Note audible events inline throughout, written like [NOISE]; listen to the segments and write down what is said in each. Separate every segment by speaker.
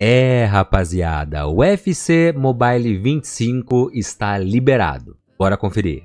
Speaker 1: É, rapaziada, o UFC Mobile 25 está liberado. Bora conferir.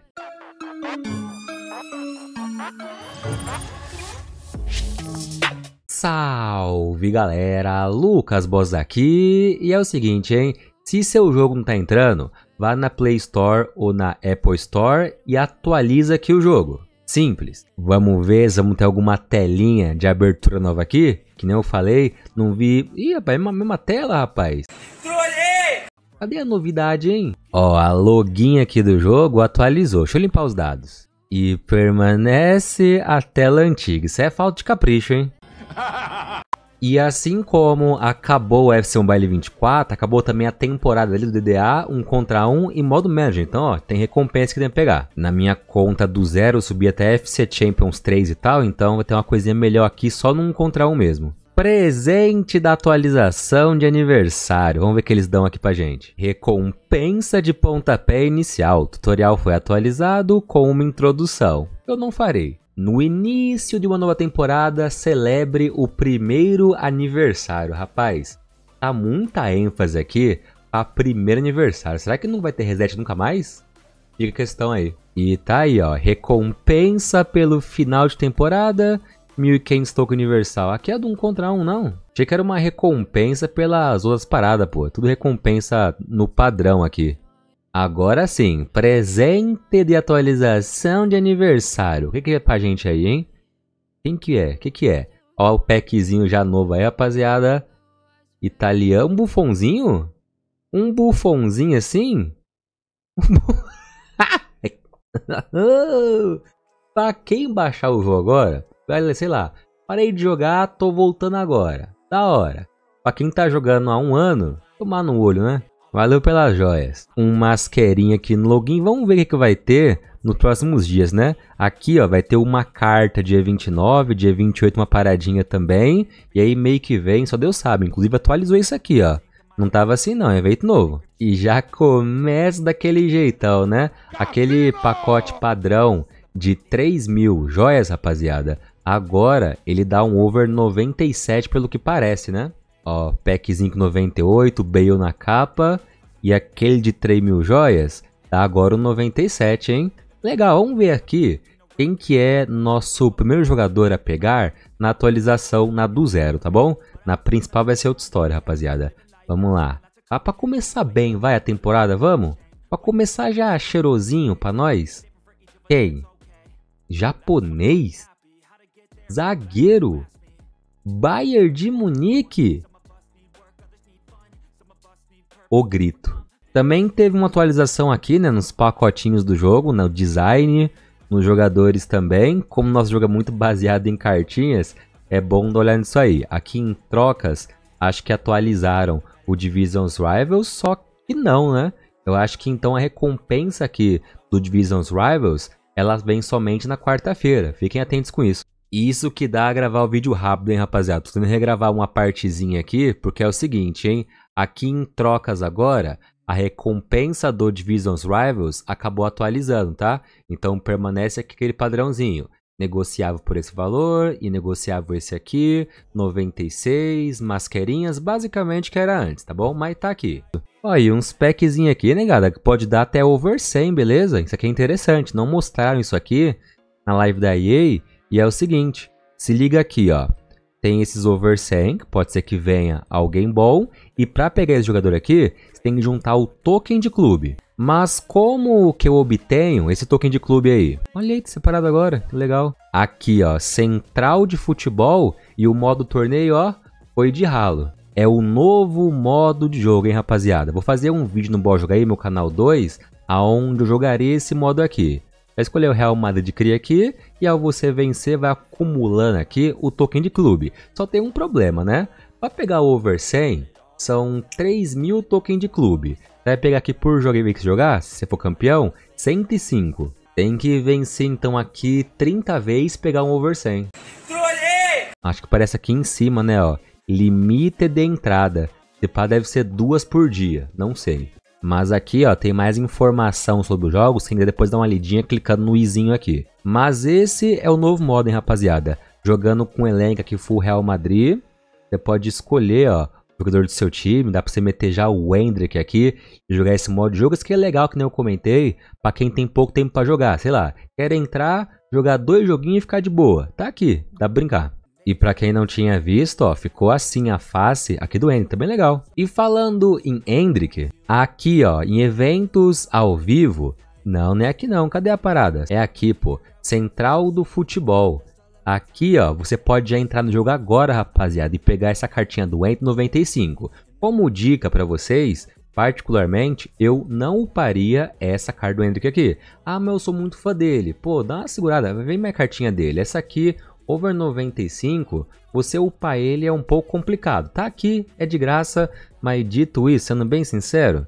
Speaker 1: Salve galera, Lucas Boss aqui e é o seguinte, hein? Se seu jogo não tá entrando, vá na Play Store ou na Apple Store e atualiza aqui o jogo. Simples. Vamos ver, vamos ter alguma telinha de abertura nova aqui? Que nem eu falei, não vi. Ih, rapaz, é a mesma tela, rapaz. Trolhei! Cadê a novidade, hein? Ó, a login aqui do jogo atualizou. Deixa eu limpar os dados. E permanece a tela antiga. Isso é falta de capricho, hein? [LAUGHS] E assim como acabou o FC1 Baile 24, acabou também a temporada ali do DDA, um contra um e modo manager. Então, ó, tem recompensa que tem que pegar. Na minha conta do zero, eu subi até FC Champions 3 e tal, então vai ter uma coisinha melhor aqui, só num contra um mesmo. Presente da atualização de aniversário. Vamos ver o que eles dão aqui pra gente. Recompensa de pontapé inicial. O tutorial foi atualizado com uma introdução. Eu não farei no início de uma nova temporada, celebre o primeiro aniversário. Rapaz, tá muita ênfase aqui pra primeiro aniversário. Será que não vai ter reset nunca mais? Fica a questão aí. E tá aí, ó. Recompensa pelo final de temporada. 1.500 token universal. Aqui é do um contra um, não. Achei que era uma recompensa pelas outras paradas, pô. Tudo recompensa no padrão aqui. Agora sim, presente de atualização de aniversário. O que, que é pra gente aí, hein? Quem que é? O que, que é? Ó, o packzinho já novo aí, rapaziada. Italiano. Um bufonzinho? Um bufonzinho assim? [LAUGHS] pra quem baixar o jogo agora, vai, sei lá, parei de jogar, tô voltando agora. Da hora. Pra quem tá jogando há um ano, tomar no olho, né? Valeu pelas joias. Um masquerinha aqui no login. Vamos ver o que, que vai ter nos próximos dias, né? Aqui, ó, vai ter uma carta dia 29, dia 28 uma paradinha também. E aí meio que vem, só Deus sabe. Inclusive atualizou isso aqui, ó. Não tava assim não, é evento novo. E já começa daquele jeitão, né? Aquele pacote padrão de 3 mil joias, rapaziada. Agora ele dá um over 97 pelo que parece, né? Ó, com 98, Bale na capa. E aquele de 3 mil joias, tá agora o 97, hein? Legal, vamos ver aqui quem que é nosso primeiro jogador a pegar na atualização, na do zero, tá bom? Na principal vai ser outra história, rapaziada. Vamos lá. Tá pra começar bem, vai a temporada, vamos? Pra começar já cheirosinho pra nós. Quem? Japonês? Zagueiro? Bayern de Munique? O Grito. Também teve uma atualização aqui, né, nos pacotinhos do jogo, no né, design, nos jogadores também. Como nosso jogo é muito [LAUGHS] baseado em cartinhas, é bom olhar nisso aí. Aqui em trocas, acho que atualizaram o Division's Rivals, só que não, né? Eu acho que então a recompensa aqui do Division's Rivals, ela vem somente na quarta-feira. Fiquem atentos com isso. Isso que dá a gravar o vídeo rápido, hein, rapaziada? Tô tentando regravar uma partezinha aqui, porque é o seguinte, hein? Aqui em trocas agora, a recompensa do Divisions Rivals acabou atualizando, tá? Então permanece aqui aquele padrãozinho. Negociava por esse valor e negociava esse aqui, 96, masquerinhas, basicamente que era antes, tá bom? Mas tá aqui. Ó, e uns packzinhos aqui, negada, né, que pode dar até over 100, beleza? Isso aqui é interessante, não mostraram isso aqui na live da EA. E é o seguinte, se liga aqui, ó tem esses over que pode ser que venha alguém bom, e para pegar esse jogador aqui, você tem que juntar o token de clube. Mas como que eu obtenho esse token de clube aí? Olha aí que tá separado agora, que legal. Aqui ó, central de futebol e o modo torneio ó, foi de ralo. É o novo modo de jogo, hein rapaziada. Vou fazer um vídeo no Bom Jogar aí, meu canal 2, aonde eu jogarei esse modo aqui. Vai escolher o Real Madrid Cria aqui e ao você vencer vai acumulando aqui o token de clube. Só tem um problema, né? Para pegar o over 100 são 3 mil token de clube. Vai pegar aqui por jogo e que jogar, se você for campeão, 105. Tem que vencer então aqui 30 vezes pegar um over 100. Acho que parece aqui em cima, né? Ó, limite de entrada. Tipo, deve ser duas por dia, não sei. Mas aqui ó, tem mais informação sobre os jogos, que ainda depois dá uma lidinha clicando no izinho aqui. Mas esse é o novo modo, hein, rapaziada. Jogando com o elenco aqui full Real Madrid, você pode escolher ó, o jogador do seu time, dá pra você meter já o Hendrick aqui e jogar esse modo de jogo. Isso que é legal, que nem eu comentei, pra quem tem pouco tempo para jogar, sei lá, quer entrar, jogar dois joguinhos e ficar de boa. Tá aqui, dá pra brincar. E para quem não tinha visto, ó, ficou assim a face aqui do Hendrick, também tá legal. E falando em Hendrick, aqui ó, em eventos ao vivo, não, não é aqui não, cadê a parada? É aqui, pô, Central do Futebol. Aqui, ó, você pode já entrar no jogo agora, rapaziada, e pegar essa cartinha do Ent 95. Como dica para vocês, particularmente, eu não uparia essa carta do Hendrick aqui. Ah, mas eu sou muito fã dele. Pô, dá uma segurada, vem minha cartinha dele. Essa aqui, Over 95, você upar ele é um pouco complicado. Tá aqui, é de graça, mas dito isso, sendo bem sincero,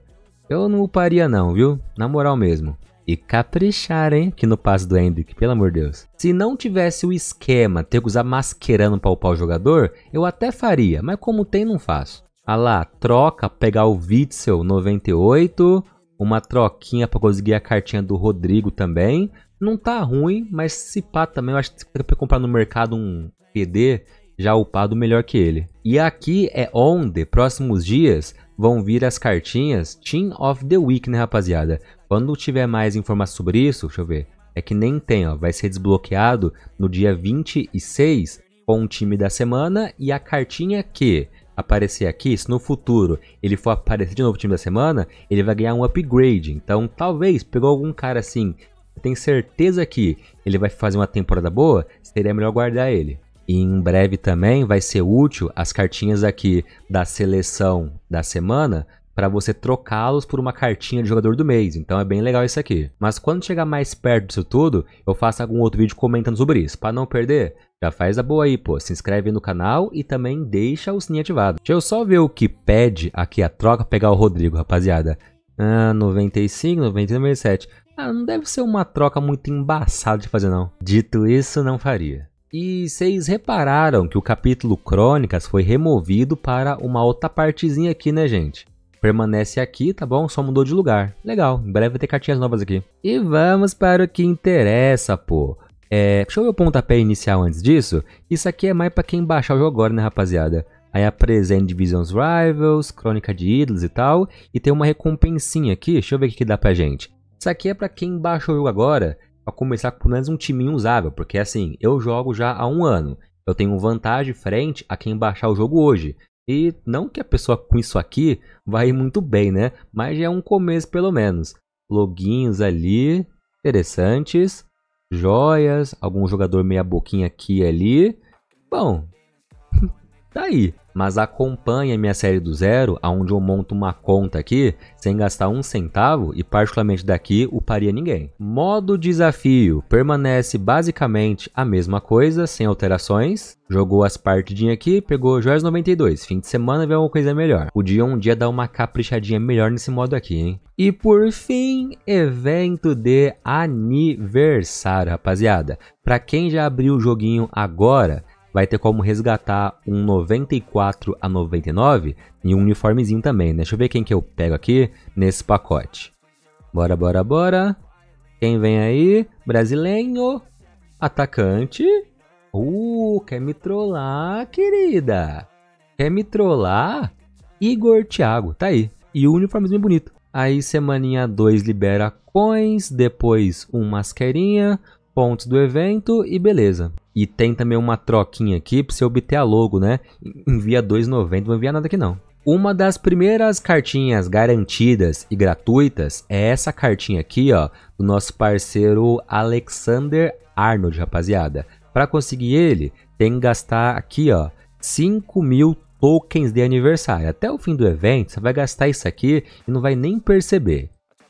Speaker 1: eu não uparia não, viu? Na moral mesmo. E caprichar, hein? Aqui no passe do Hendrick, pelo amor de Deus. Se não tivesse o esquema ter que usar masquerando pra upar o jogador, eu até faria, mas como tem, não faço. Ah lá, troca, pegar o Witzel 98, uma troquinha para conseguir a cartinha do Rodrigo também. Não tá ruim, mas se pá também, eu acho que você comprar no mercado um PD já upado melhor que ele. E aqui é onde, próximos dias, vão vir as cartinhas Team of the Week, né rapaziada? Quando tiver mais informações sobre isso, deixa eu ver, é que nem tem, ó, vai ser desbloqueado no dia 26 com o time da semana e a cartinha que aparecer aqui, se no futuro ele for aparecer de novo no time da semana, ele vai ganhar um upgrade. Então, talvez pegou algum cara assim tem certeza que ele vai fazer uma temporada boa, seria melhor guardar ele. E em breve também vai ser útil as cartinhas aqui da seleção da semana para você trocá-los por uma cartinha de jogador do mês. Então é bem legal isso aqui. Mas quando chegar mais perto disso tudo, eu faço algum outro vídeo comentando sobre isso. Para não perder, já faz a boa aí, pô. Se inscreve no canal e também deixa o sininho ativado. Deixa eu só ver o que pede aqui a troca pegar o Rodrigo, rapaziada. Ah, 95, 97. Ah, não deve ser uma troca muito embaçada de fazer não. Dito isso, não faria. E vocês repararam que o capítulo Crônicas foi removido para uma outra partezinha aqui, né, gente? Permanece aqui, tá bom? Só mudou de lugar. Legal, em breve vai ter cartinhas novas aqui. E vamos para o que interessa, pô. É, deixa eu ver o pontapé inicial antes disso. Isso aqui é mais para quem baixar o jogo agora, né, rapaziada? Aí apresenta Divisions Rivals, Crônica de Ídolos e tal. E tem uma recompensinha aqui, deixa eu ver o que dá pra gente. Isso aqui é para quem baixa o jogo agora, para começar com pelo menos um timinho usável, porque assim, eu jogo já há um ano. Eu tenho vantagem frente a quem baixar o jogo hoje. E não que a pessoa com isso aqui vai muito bem, né? Mas já é um começo pelo menos. Loguinhos ali, interessantes. Joias, algum jogador meia boquinha aqui e ali. Bom, tá aí. Mas acompanha minha série do zero, aonde eu monto uma conta aqui sem gastar um centavo e particularmente daqui o paria ninguém. Modo desafio permanece basicamente a mesma coisa, sem alterações. Jogou as partidinhas aqui, pegou Joias 92. Fim de semana vê alguma coisa melhor. Podia um dia dar uma caprichadinha melhor nesse modo aqui, hein? E por fim, evento de aniversário, rapaziada. Para quem já abriu o joguinho agora, vai ter como resgatar um 94 a 99 e um uniformezinho também, né? Deixa eu ver quem que eu pego aqui nesse pacote. Bora, bora, bora. Quem vem aí? Brasileiro. Atacante. Uh, quer me trollar, querida? Quer me trollar? Igor Thiago, tá aí. E o uniformezinho bonito. Aí semaninha 2 libera coins, depois um mascarinha, pontos do evento e beleza. E tem também uma troquinha aqui para você obter a logo, né? Envia 2,90, não vou enviar nada aqui não. Uma das primeiras cartinhas garantidas e gratuitas é essa cartinha aqui, ó, do nosso parceiro Alexander Arnold, rapaziada. Para conseguir ele, tem que gastar aqui, ó, 5 mil tokens de aniversário. Até o fim do evento, você vai gastar isso aqui e não vai nem perceber.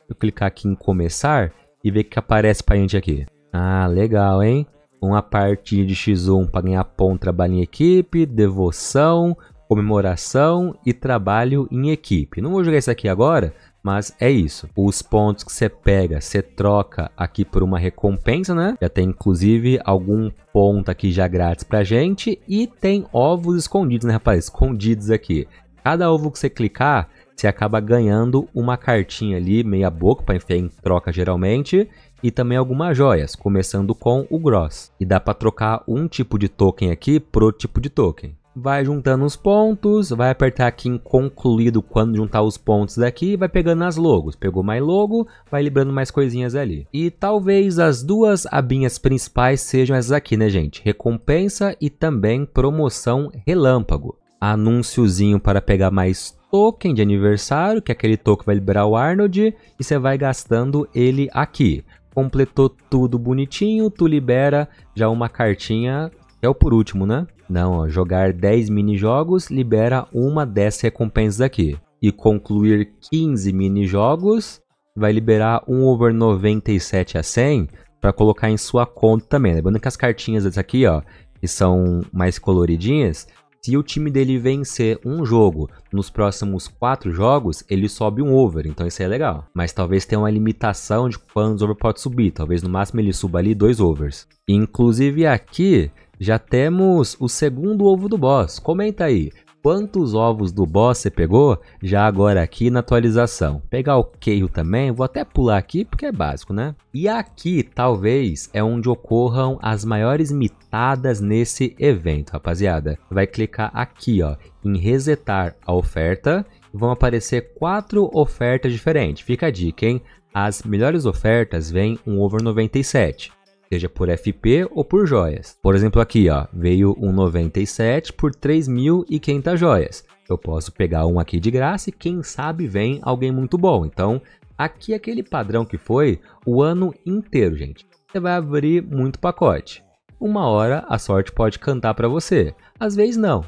Speaker 1: Eu clicar aqui em começar e ver o que aparece para a gente aqui. Ah, legal, hein? Uma partinha de X1 para ganhar ponto, trabalho em equipe, devoção, comemoração e trabalho em equipe. Não vou jogar isso aqui agora, mas é isso. Os pontos que você pega, você troca aqui por uma recompensa, né? Já tem inclusive algum ponto aqui já grátis pra gente. E tem ovos escondidos, né, rapaz? Escondidos aqui. Cada ovo que você clicar, você acaba ganhando uma cartinha ali, meia boca, para enfiar em troca geralmente e também algumas joias, começando com o Gross. E dá para trocar um tipo de token aqui pro tipo de token. Vai juntando os pontos, vai apertar aqui em concluído quando juntar os pontos daqui, vai pegando as logos. Pegou mais logo, vai liberando mais coisinhas ali. E talvez as duas abinhas principais sejam essas aqui, né gente? Recompensa e também promoção relâmpago. Anúnciozinho para pegar mais token de aniversário, que é aquele token vai liberar o Arnold, e você vai gastando ele aqui completou tudo bonitinho, tu libera já uma cartinha, é o por último, né? Não, ó, jogar 10 minijogos libera uma dessas recompensas aqui. E concluir 15 minijogos vai liberar um over 97 a 100 para colocar em sua conta também. Lembrando que as cartinhas dessas aqui, ó, que são mais coloridinhas, se o time dele vencer um jogo nos próximos quatro jogos, ele sobe um over, então isso é legal. Mas talvez tenha uma limitação de quantos over pode subir, talvez no máximo ele suba ali dois overs. Inclusive aqui já temos o segundo ovo do boss. Comenta aí, quantos ovos do boss você pegou, já agora aqui na atualização. Pegar o keio também, vou até pular aqui porque é básico, né? E aqui, talvez, é onde ocorram as maiores mitadas nesse evento, rapaziada. Vai clicar aqui, ó, em resetar a oferta. Vão aparecer quatro ofertas diferentes. Fica a dica, hein? As melhores ofertas vêm um over 97 seja por FP ou por joias. Por exemplo, aqui ó, veio um 97 por 3.500 joias. Eu posso pegar um aqui de graça e quem sabe vem alguém muito bom. Então, aqui é aquele padrão que foi o ano inteiro, gente. Você vai abrir muito pacote. Uma hora a sorte pode cantar para você, às vezes não.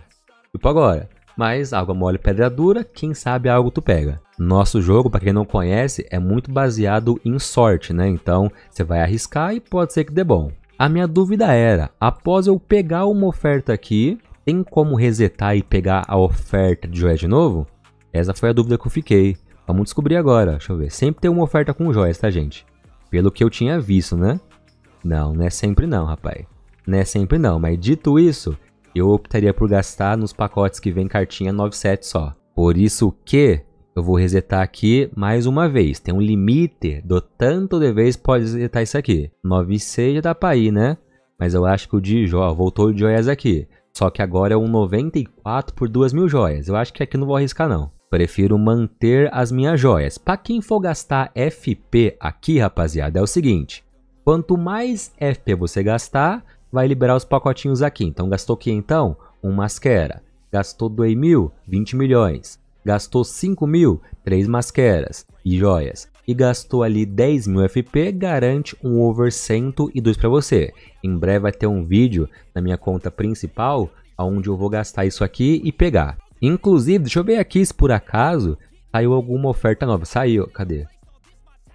Speaker 1: Tipo agora, mas água mole pedra dura, quem sabe algo tu pega. Nosso jogo, para quem não conhece, é muito baseado em sorte, né? Então você vai arriscar e pode ser que dê bom. A minha dúvida era: após eu pegar uma oferta aqui, tem como resetar e pegar a oferta de joias de novo? Essa foi a dúvida que eu fiquei. Vamos descobrir agora. Deixa eu ver. Sempre tem uma oferta com joias, tá, gente? Pelo que eu tinha visto, né? Não, não é sempre não, rapaz. Não é sempre não. Mas dito isso, eu optaria por gastar nos pacotes que vem cartinha 97 só. Por isso que eu vou resetar aqui mais uma vez. Tem um limite do tanto de vez pode resetar isso aqui. 9C já dá para ir, né? Mas eu acho que o de voltou de joias aqui. Só que agora é um 94 por 2 mil joias. Eu acho que aqui não vou arriscar não. Prefiro manter as minhas joias. Para quem for gastar FP aqui, rapaziada, é o seguinte. Quanto mais FP você gastar, vai liberar os pacotinhos aqui. Então gastou que então? Um mascara. Gastou 2 mil, 20 milhões gastou 5 mil, 3 masqueras e joias, e gastou ali 10 mil FP, garante um over 102 para você. Em breve vai ter um vídeo na minha conta principal, onde eu vou gastar isso aqui e pegar. Inclusive, deixa eu ver aqui se por acaso saiu alguma oferta nova. Saiu, cadê?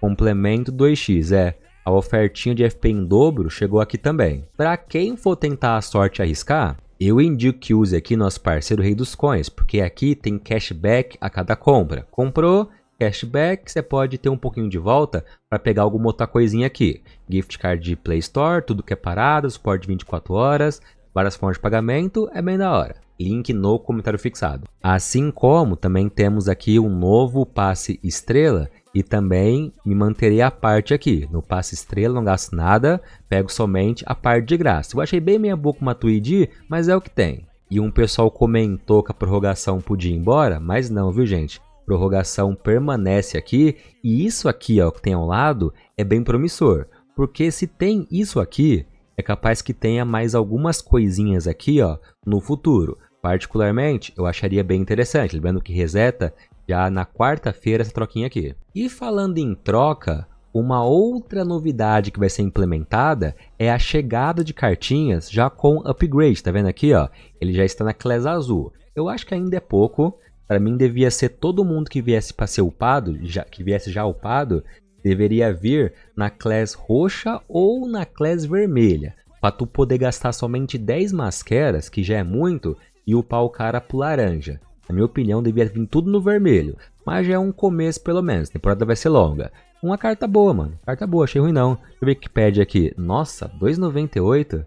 Speaker 1: Complemento 2x, é. A ofertinha de FP em dobro chegou aqui também. Para quem for tentar a sorte arriscar, eu indico que use aqui nosso parceiro Rei dos Coins, porque aqui tem cashback a cada compra. Comprou, cashback, você pode ter um pouquinho de volta para pegar alguma outra coisinha aqui. Gift card de Play Store, tudo que é parado, suporte 24 horas, várias formas de pagamento, é bem da hora link no comentário fixado. Assim como também temos aqui um novo passe estrela e também me manterei a parte aqui. No passe estrela não gasto nada, pego somente a parte de graça. Eu achei bem meia boca uma Tweed, mas é o que tem. E um pessoal comentou que a prorrogação podia ir embora, mas não, viu gente? Prorrogação permanece aqui e isso aqui ó, que tem ao lado é bem promissor. Porque se tem isso aqui, é capaz que tenha mais algumas coisinhas aqui ó, no futuro. Particularmente, eu acharia bem interessante, lembrando que reseta já na quarta-feira essa troquinha aqui. E falando em troca, uma outra novidade que vai ser implementada é a chegada de cartinhas já com upgrade, tá vendo aqui, ó? Ele já está na classe azul. Eu acho que ainda é pouco. Para mim devia ser todo mundo que viesse para ser upado, já, que viesse já upado, deveria vir na classe roxa ou na classe vermelha. Para tu poder gastar somente 10 máscaras, que já é muito, e upar o cara pro laranja. Na minha opinião, devia vir tudo no vermelho. Mas já é um começo, pelo menos. A temporada vai ser longa. Uma carta boa, mano. Carta boa, achei ruim não. Deixa eu ver o que pede aqui. Nossa, 2,98?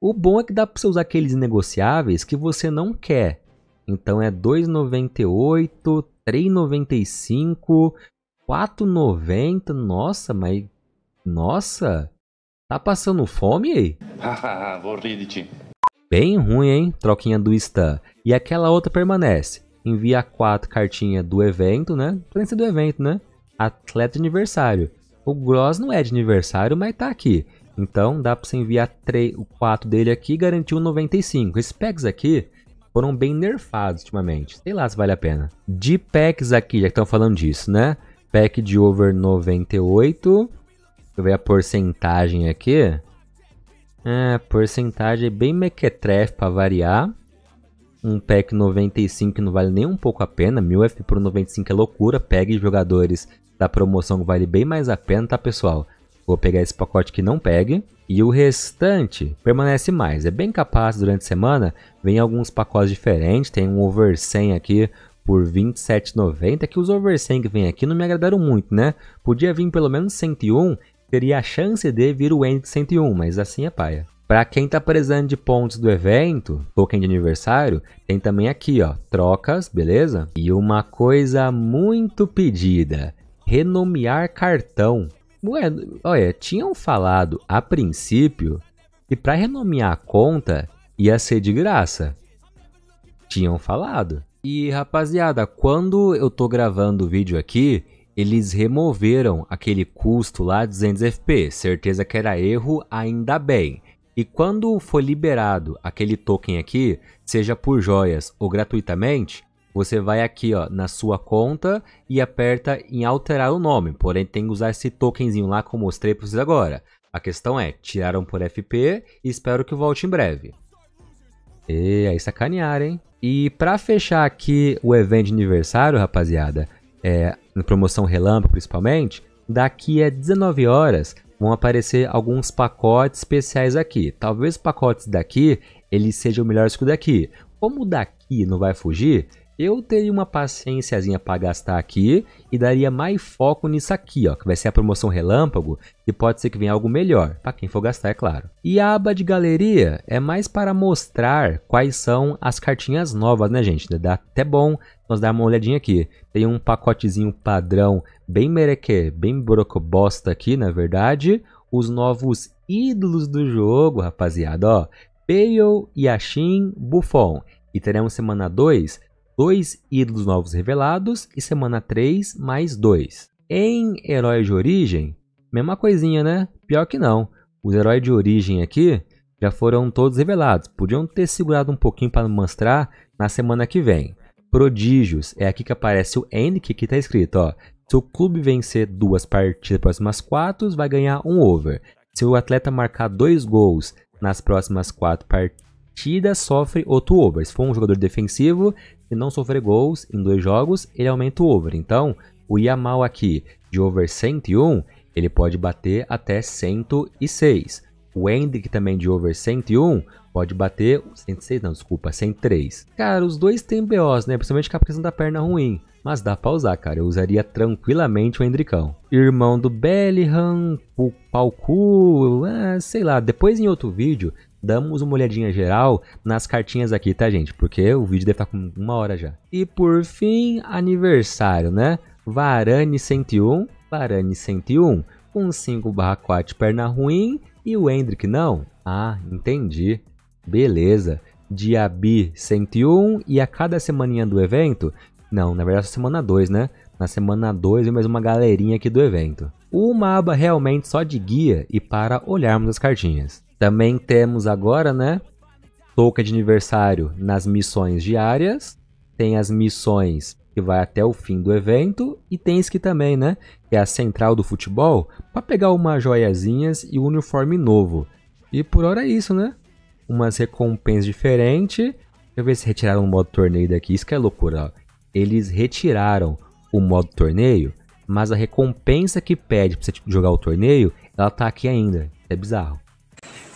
Speaker 1: O bom é que dá pra você usar aqueles negociáveis que você não quer. Então é 2,98, 3,95, 4,90. Nossa, mas... Nossa! Tá passando fome aí? [LAUGHS] Hahaha, vou rir de ti. Bem ruim, hein? Troquinha do Stan. E aquela outra permanece. Envia quatro cartinhas do evento, né? Prensa do evento, né? Atleta de aniversário. O Gross não é de aniversário, mas tá aqui. Então dá pra você enviar três o 4 dele aqui e garantir um 95. Esses packs aqui foram bem nerfados ultimamente. Sei lá se vale a pena. De packs aqui, já que estão falando disso, né? Pack de over 98. Deixa eu ver a porcentagem aqui. É, porcentagem é bem mequetrefe para variar. Um pack 95 não vale nem um pouco a pena. 1000 F por 95 é loucura. Pegue jogadores da promoção que vale bem mais a pena, tá pessoal? Vou pegar esse pacote que não pegue. E o restante permanece mais. É bem capaz durante a semana. Vem alguns pacotes diferentes. Tem um over 100 aqui por 27,90. Que os over 100 que vem aqui não me agradaram muito, né? Podia vir pelo menos 101 teria a chance de vir o Ending 101, mas assim é paia. Para quem tá precisando de pontos do evento, token é de aniversário, tem também aqui, ó, trocas, beleza? E uma coisa muito pedida, renomear cartão. Ué, olha, tinham falado a princípio que para renomear a conta ia ser de graça. Tinham falado. E rapaziada, quando eu tô gravando o vídeo aqui, eles removeram aquele custo lá 200 FP, certeza que era erro, ainda bem. E quando for liberado aquele token aqui, seja por joias ou gratuitamente, você vai aqui ó, na sua conta e aperta em alterar o nome, porém tem que usar esse tokenzinho lá que eu mostrei para vocês agora. A questão é, tiraram por FP e espero que volte em breve. E aí sacanearam, hein? E para fechar aqui o evento de aniversário, rapaziada, é, na promoção Relâmpago principalmente, daqui a 19 horas vão aparecer alguns pacotes especiais aqui. Talvez os pacotes daqui eles sejam melhores que o daqui. Como o daqui não vai fugir, eu teria uma paciênciazinha para gastar aqui e daria mais foco nisso aqui, ó, que vai ser a promoção relâmpago e pode ser que venha algo melhor, para quem for gastar, é claro. E a aba de galeria é mais para mostrar quais são as cartinhas novas, né, gente? Dá até bom nós dar uma olhadinha aqui. Tem um pacotezinho padrão bem merequê, bem brocobosta aqui, na verdade. Os novos ídolos do jogo, rapaziada, ó. Pale, Yashin, Buffon. E teremos semana 2, dois ídolos novos revelados e semana 3 mais dois. Em heróis de origem, mesma coisinha, né? Pior que não. Os heróis de origem aqui já foram todos revelados. Podiam ter segurado um pouquinho para mostrar na semana que vem prodígios. É aqui que aparece o end, que está escrito, ó. Se o clube vencer duas partidas próximas quatro, vai ganhar um over. Se o atleta marcar dois gols nas próximas quatro partidas, sofre outro over. Se for um jogador defensivo e não sofrer gols em dois jogos, ele aumenta o over. Então, o Yamal aqui de over 101, ele pode bater até 106. O Hendrick também de over 101 pode bater 106, não, desculpa, 103. É cara, os dois têm BOs, né? Principalmente com a questão da perna ruim. Mas dá pra usar, cara. Eu usaria tranquilamente o Hendricão. Irmão do Bellingham, o Palcu, é, sei lá. Depois em outro vídeo, damos uma olhadinha geral nas cartinhas aqui, tá, gente? Porque o vídeo deve estar tá com uma hora já. E por fim, aniversário, né? Varane 101, Varane 101, com 5 barra 4 perna ruim e o Hendrick não? Ah, entendi. Beleza. Dia B, 101 e a cada semaninha do evento... Não, na verdade é semana 2, né? Na semana 2 mais uma galerinha aqui do evento. Uma aba realmente só de guia e para olharmos as cartinhas. Também temos agora, né? Touca de aniversário nas missões diárias. Tem as missões que vai até o fim do evento. E tem esse aqui também, né? Que é a central do futebol para pegar umas joiazinhas e um uniforme novo. E por hora é isso, né? umas recompensas diferentes. Deixa eu ver se retiraram o modo torneio daqui. Isso que é loucura. Ó. Eles retiraram o modo torneio, mas a recompensa que pede pra você tipo, jogar o torneio, ela tá aqui ainda. É bizarro.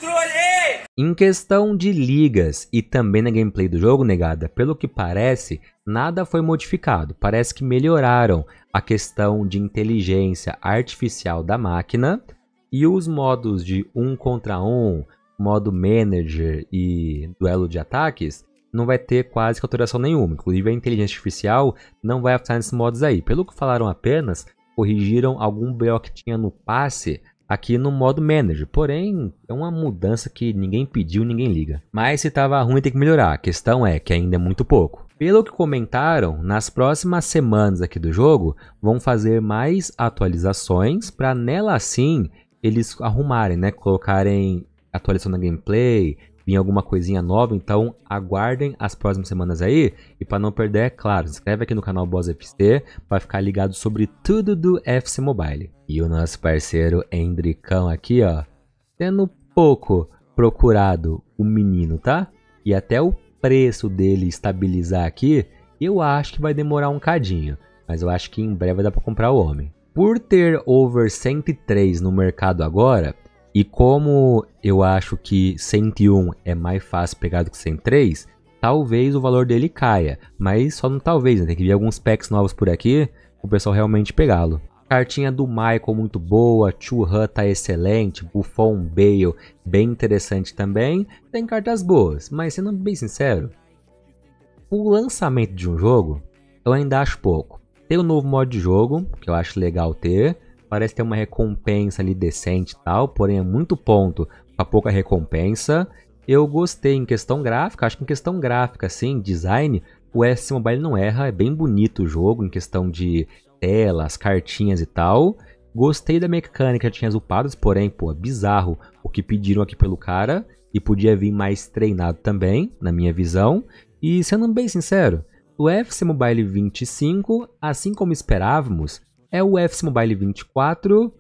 Speaker 1: Trolei! Em questão de ligas e também na gameplay do jogo, negada, pelo que parece, nada foi modificado. Parece que melhoraram a questão de inteligência artificial da máquina e os modos de um contra um, modo manager e duelo de ataques, não vai ter quase que alteração nenhuma. Inclusive, a inteligência artificial não vai afetar nesses modos aí. Pelo que falaram apenas, corrigiram algum BO que tinha no passe aqui no modo manager. Porém, é uma mudança que ninguém pediu, ninguém liga. Mas se estava ruim, tem que melhorar. A questão é que ainda é muito pouco. Pelo que comentaram, nas próximas semanas aqui do jogo, vão fazer mais atualizações para nela assim eles arrumarem, né, colocarem atualizando a gameplay, vir alguma coisinha nova, então aguardem as próximas semanas aí. E para não perder, é claro, se inscreve aqui no canal Boss FC para ficar ligado sobre tudo do FC Mobile. E o nosso parceiro Hendricão aqui, ó, tendo pouco procurado o menino, tá? E até o preço dele estabilizar aqui, eu acho que vai demorar um cadinho, mas eu acho que em breve dá para comprar o homem. Por ter over 103 no mercado agora, e como eu acho que 101 é mais fácil pegar do que 103, talvez o valor dele caia. Mas só não talvez, né? Tem que vir alguns packs novos por aqui o pessoal realmente pegá-lo. Cartinha do Michael muito boa, Churra tá excelente, Buffon Bale bem interessante também. Tem cartas boas, mas sendo bem sincero, o lançamento de um jogo eu ainda acho pouco. Tem o um novo modo de jogo, que eu acho legal ter, parece ter uma recompensa ali decente e tal, porém é muito ponto pra pouca recompensa. Eu gostei em questão gráfica, acho que em questão gráfica, assim, design, o S Mobile não erra, é bem bonito o jogo em questão de telas, cartinhas e tal. Gostei da mecânica, tinha as upadas, porém, pô, é bizarro o que pediram aqui pelo cara e podia vir mais treinado também, na minha visão. E sendo bem sincero, o FC Mobile 25, assim como esperávamos, é o UFC Mobile 24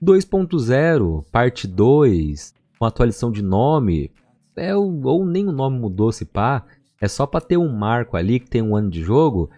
Speaker 1: 2.0, parte 2, com atualização de nome, é, ou nem o nome mudou se pá, é só para ter um marco ali que tem um ano de jogo,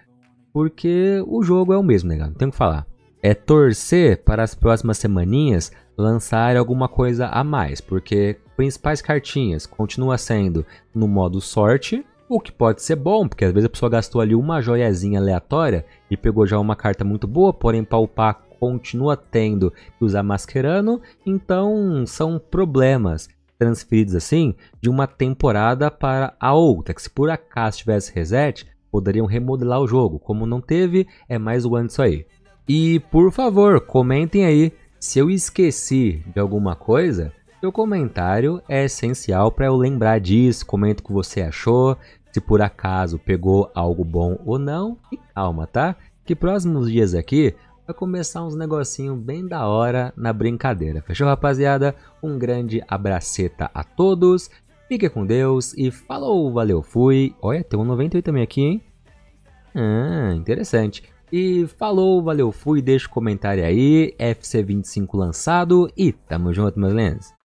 Speaker 1: porque o jogo é o mesmo, negado, né, não tem o que falar. É torcer para as próximas semaninhas lançar alguma coisa a mais, porque principais cartinhas continua sendo no modo sorte, o que pode ser bom, porque às vezes a pessoa gastou ali uma joiazinha aleatória e pegou já uma carta muito boa, porém para continua tendo que usar mascherano, então são problemas transferidos assim de uma temporada para a outra, que se por acaso tivesse reset, poderiam remodelar o jogo. Como não teve, é mais um ano isso aí. E por favor, comentem aí se eu esqueci de alguma coisa, seu comentário é essencial para eu lembrar disso. Comenta o que você achou, se por acaso pegou algo bom ou não. E calma, tá? Que próximos dias aqui vai começar uns negocinho bem da hora na brincadeira. Fechou, rapaziada? Um grande abraceta a todos. Fique com Deus e falou, valeu, fui. Olha, tem um 98 também aqui, hein? Ah, interessante. E falou, valeu, fui. Deixa o comentário aí. FC25 lançado e tamo junto, meus lentes.